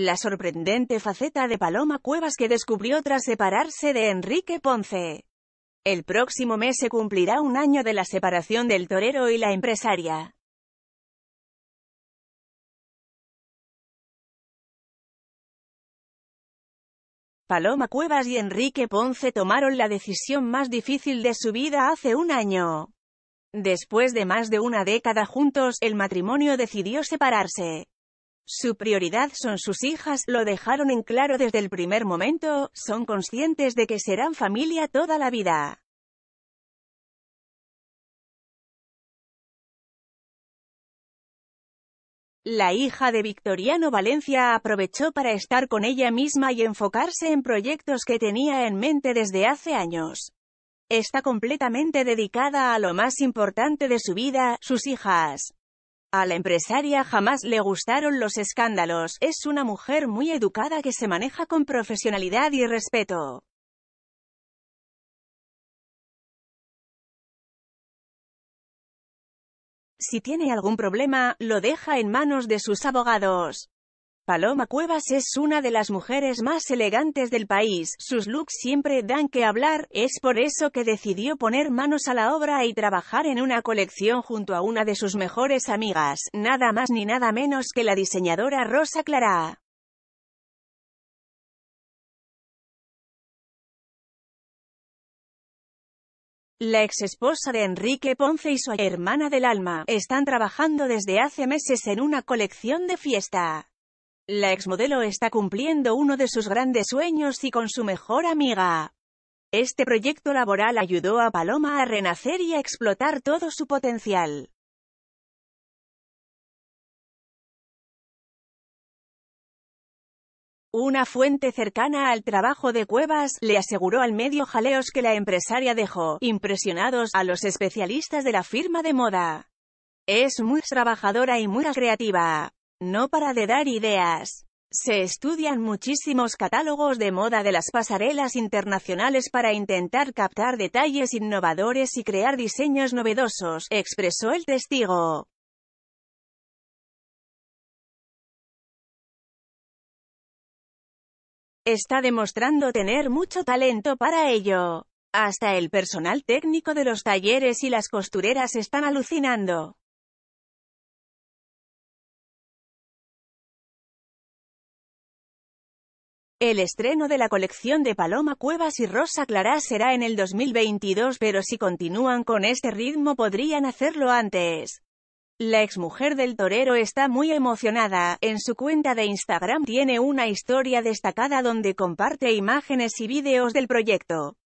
La sorprendente faceta de Paloma Cuevas que descubrió tras separarse de Enrique Ponce. El próximo mes se cumplirá un año de la separación del torero y la empresaria. Paloma Cuevas y Enrique Ponce tomaron la decisión más difícil de su vida hace un año. Después de más de una década juntos, el matrimonio decidió separarse. Su prioridad son sus hijas, lo dejaron en claro desde el primer momento, son conscientes de que serán familia toda la vida. La hija de Victoriano Valencia aprovechó para estar con ella misma y enfocarse en proyectos que tenía en mente desde hace años. Está completamente dedicada a lo más importante de su vida, sus hijas. A la empresaria jamás le gustaron los escándalos, es una mujer muy educada que se maneja con profesionalidad y respeto. Si tiene algún problema, lo deja en manos de sus abogados. Paloma Cuevas es una de las mujeres más elegantes del país, sus looks siempre dan que hablar, es por eso que decidió poner manos a la obra y trabajar en una colección junto a una de sus mejores amigas, nada más ni nada menos que la diseñadora Rosa Clara. La ex esposa de Enrique Ponce y su hermana del alma, están trabajando desde hace meses en una colección de fiesta. La exmodelo está cumpliendo uno de sus grandes sueños y con su mejor amiga. Este proyecto laboral ayudó a Paloma a renacer y a explotar todo su potencial. Una fuente cercana al trabajo de Cuevas, le aseguró al medio Jaleos que la empresaria dejó impresionados a los especialistas de la firma de moda. Es muy trabajadora y muy creativa. No para de dar ideas. Se estudian muchísimos catálogos de moda de las pasarelas internacionales para intentar captar detalles innovadores y crear diseños novedosos, expresó el testigo. Está demostrando tener mucho talento para ello. Hasta el personal técnico de los talleres y las costureras están alucinando. El estreno de la colección de Paloma Cuevas y Rosa Clara será en el 2022 pero si continúan con este ritmo podrían hacerlo antes. La exmujer del torero está muy emocionada, en su cuenta de Instagram tiene una historia destacada donde comparte imágenes y vídeos del proyecto.